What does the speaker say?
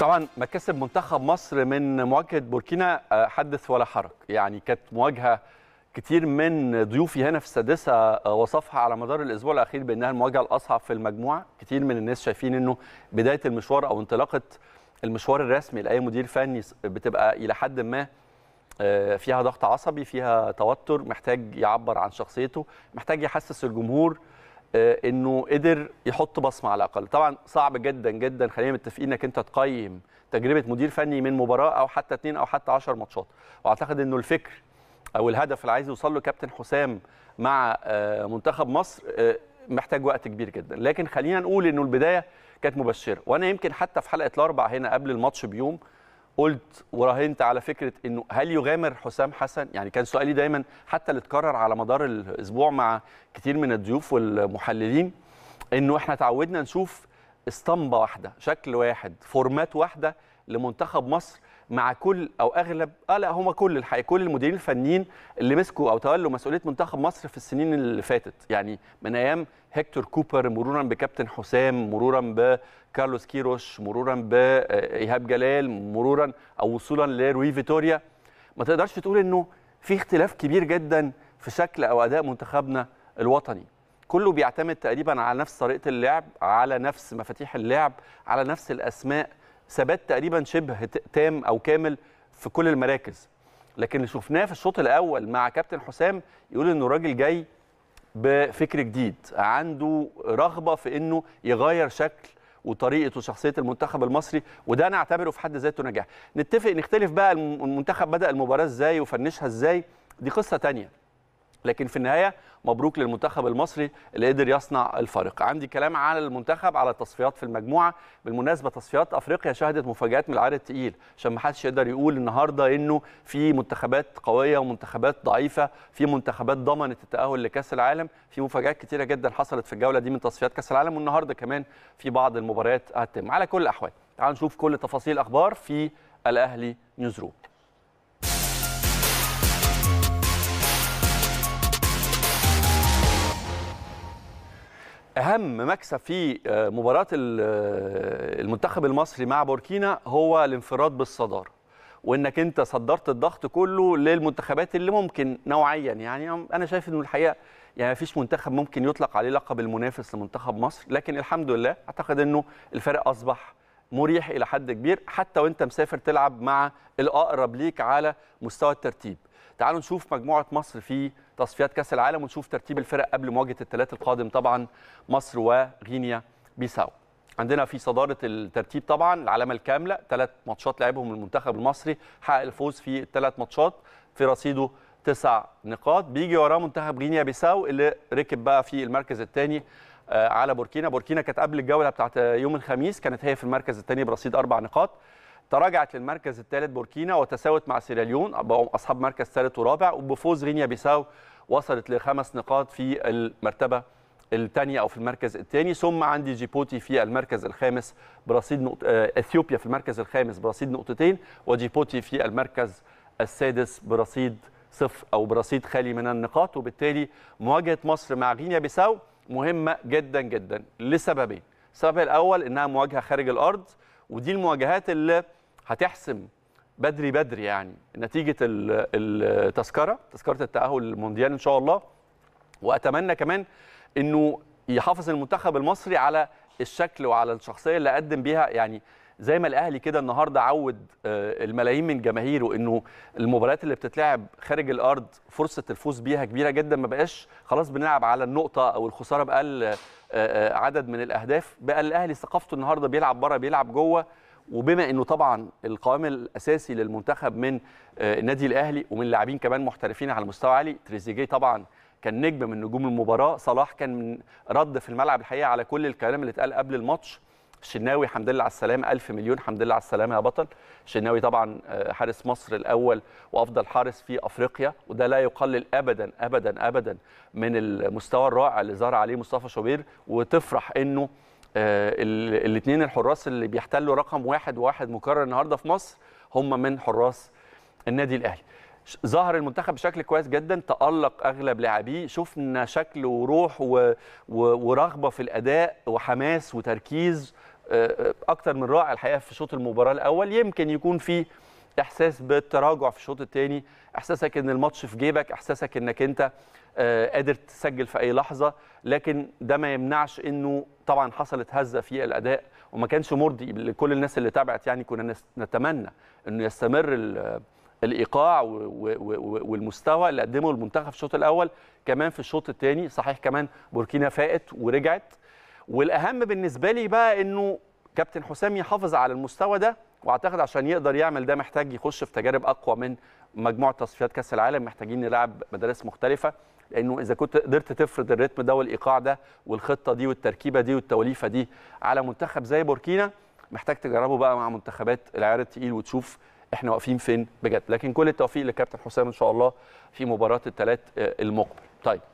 طبعا مكاسب منتخب مصر من مواجهه بوركينا آه، حدث ولا حرج يعني كانت مواجهه كتير من ضيوفي هنا في السادسه آه، وصفها على مدار الاسبوع الاخير بانها المواجهه الاصعب في المجموعه كتير من الناس شايفين انه بدايه المشوار او انطلاقه المشوار الرسمي لاي مدير فني بتبقى الى حد ما آه، فيها ضغط عصبي فيها توتر محتاج يعبر عن شخصيته محتاج يحسس الجمهور آه، انه قدر يحط بصمه على الاقل طبعا صعب جدا جدا خلينا متفقين انك انت تقيم تجربه مدير فني من مباراه او حتى اثنين او حتى 10 ماتشات واعتقد انه الفكر او الهدف اللي عايز يوصل له كابتن حسام مع آه، منتخب مصر آه، محتاج وقت كبير جدا لكن خلينا نقول انه البدايه كانت مبشره وانا يمكن حتى في حلقه الاربع هنا قبل الماتش بيوم قلت وراهنت على فكره انه هل يغامر حسام حسن؟ يعني كان سؤالي دايما حتى اللي اتكرر على مدار الاسبوع مع كتير من الضيوف والمحللين انه احنا تعودنا نشوف اسطمبه واحده، شكل واحد، فورمات واحده لمنتخب مصر مع كل او اغلب اه لا هم كل الحقيقه كل المديرين الفنيين اللي مسكوا او تولوا مسؤوليه منتخب مصر في السنين اللي فاتت يعني من ايام هيكتور كوبر مرورا بكابتن حسام مرورا بكارلوس كيروش مرورا بايهاب آه، جلال مرورا او وصولا لروي فيتوريا ما تقدرش تقول انه في اختلاف كبير جدا في شكل او اداء منتخبنا الوطني كله بيعتمد تقريبا على نفس طريقه اللعب على نفس مفاتيح اللعب على نفس الاسماء ثبات تقريبا شبه تام او كامل في كل المراكز لكن اللي شفناه في الشوط الاول مع كابتن حسام يقول انه الراجل جاي بفكر جديد عنده رغبه في انه يغير شكل وطريقه وشخصيه المنتخب المصري وده انا اعتبره في حد ذاته نجاح نتفق نختلف بقى المنتخب بدا المباراه ازاي وفنشها ازاي دي قصه ثانيه لكن في النهايه مبروك للمنتخب المصري اللي قدر يصنع الفارق عندي كلام على المنتخب على التصفيات في المجموعه بالمناسبه تصفيات افريقيا شهدت مفاجات من العار الثقيل عشان ما حدش يقدر يقول النهارده انه في منتخبات قويه ومنتخبات ضعيفه في منتخبات ضمنت التاهل لكاس العالم في مفاجات كتيره جدا حصلت في الجوله دي من تصفيات كاس العالم والنهارده كمان في بعض المباريات هتتم على كل الاحوال تعالوا نشوف كل تفاصيل الاخبار في الاهلي نيوزروم اهم مكسب في آه، مباراه آه، المنتخب المصري مع بوركينا هو الانفراد بالصداره وانك انت صدرت الضغط كله للمنتخبات اللي ممكن نوعيا يعني انا شايف انه الحقيقه يعني مفيش منتخب ممكن يطلق عليه لقب المنافس لمنتخب مصر لكن الحمد لله اعتقد انه الفرق اصبح مريح الى حد كبير حتى وانت مسافر تلعب مع الاقرب ليك على مستوى الترتيب تعالوا نشوف مجموعه مصر في تصفيات كاس العالم ونشوف ترتيب الفرق قبل مواجهه الثلاث القادم طبعا مصر وغينيا بيساو عندنا في صداره الترتيب طبعا العلامه الكامله ثلاث ماتشات لعبهم المنتخب المصري حقق الفوز في الثلاث ماتشات في رصيده تسع نقاط بيجي وراه منتخب غينيا بيساو اللي ركب بقى في المركز الثاني آه، على بوركينا بوركينا كانت قبل الجوله بتاعت يوم الخميس كانت هي في المركز الثاني برصيد اربع نقاط تراجعت للمركز الثالث بوركينا وتساوت مع سيراليون اصحاب مركز ثالث ورابع وبفوز غينيا بيساو وصلت لخمس نقاط في المرتبة الثانية أو في المركز الثاني ثم عندي جيبوتي في المركز الخامس برصيد نقط... آه، أثيوبيا في المركز الخامس برصيد نقطتين وجيبوتي في المركز السادس برصيد صفر أو برصيد خالي من النقاط وبالتالي مواجهة مصر مع غينيا بيساو مهمة جدا جدا لسببين السبب الأول إنها مواجهة خارج الأرض ودي المواجهات اللي هتحسم بدري بدري يعني نتيجه التذكره تذكره التاهل للمونديال ان شاء الله واتمنى كمان انه يحافظ المنتخب المصري على الشكل وعلى الشخصيه اللي قدم بيها يعني زي ما الاهلي كده النهارده عود آه، الملايين من جماهيره انه المباريات اللي بتتلعب خارج الارض فرصه الفوز بيها كبيره جدا ما بقاش خلاص بنلعب على النقطه او الخساره باقل آه، آه، عدد من الاهداف بقى الاهلي ثقافته النهارده بيلعب بره بيلعب جوه وبما انه طبعا القوام الاساسي للمنتخب من آه، النادي الاهلي ومن لاعبين كمان محترفين على مستوى عالي تريزيجيه طبعا كان نجم من نجوم المباراه صلاح كان من رد في الملعب الحقيقه على كل الكلام اللي اتقال قبل الماتش الشناوي حمد لله على السلامه 1000 مليون حمد لله على السلامه يا بطل الشناوي طبعا آه، حارس مصر الاول وافضل حارس في افريقيا وده لا يقلل ابدا ابدا ابدا من المستوى الرائع اللي ظهر عليه مصطفى شوبير وتفرح انه آه، الاثنين الحراس اللي بيحتلوا رقم واحد وواحد مكرر النهارده في مصر هم من حراس النادي الاهلي ظهر المنتخب بشكل كويس جدا تألق اغلب لاعبيه شفنا شكل وروح و... و... ورغبه في الاداء وحماس وتركيز آه، آه، اكتر من رائع الحقيقه في شوط المباراه الاول يمكن يكون في احساس بالتراجع في الشوط الثاني احساسك ان الماتش في جيبك احساسك انك انت آه، قادر تسجل في اي لحظه لكن ده ما يمنعش انه طبعا حصلت هزه في الاداء وما كانش مرضي لكل الناس اللي تابعت يعني كنا نتمنى انه يستمر الايقاع والمستوى اللي قدمه المنتخب في الشوط الاول كمان في الشوط الثاني صحيح كمان بوركينا فاقت ورجعت والاهم بالنسبه لي بقى انه كابتن حسام يحافظ على المستوى ده واعتقد عشان يقدر يعمل ده محتاج يخش في تجارب اقوى من مجموعه تصفيات كاس العالم محتاجين نلعب مدارس مختلفه لانه اذا كنت قدرت تفرض الريتم ده والايقاع ده والخطه دي والتركيبه دي والتوليفه دي على منتخب زي بوركينا محتاج تجربه بقى مع منتخبات العيار الثقيل وتشوف احنا واقفين فين بجد لكن كل التوفيق لكابتن حسام ان شاء الله في مباراه الثلاث آه، المقبل طيب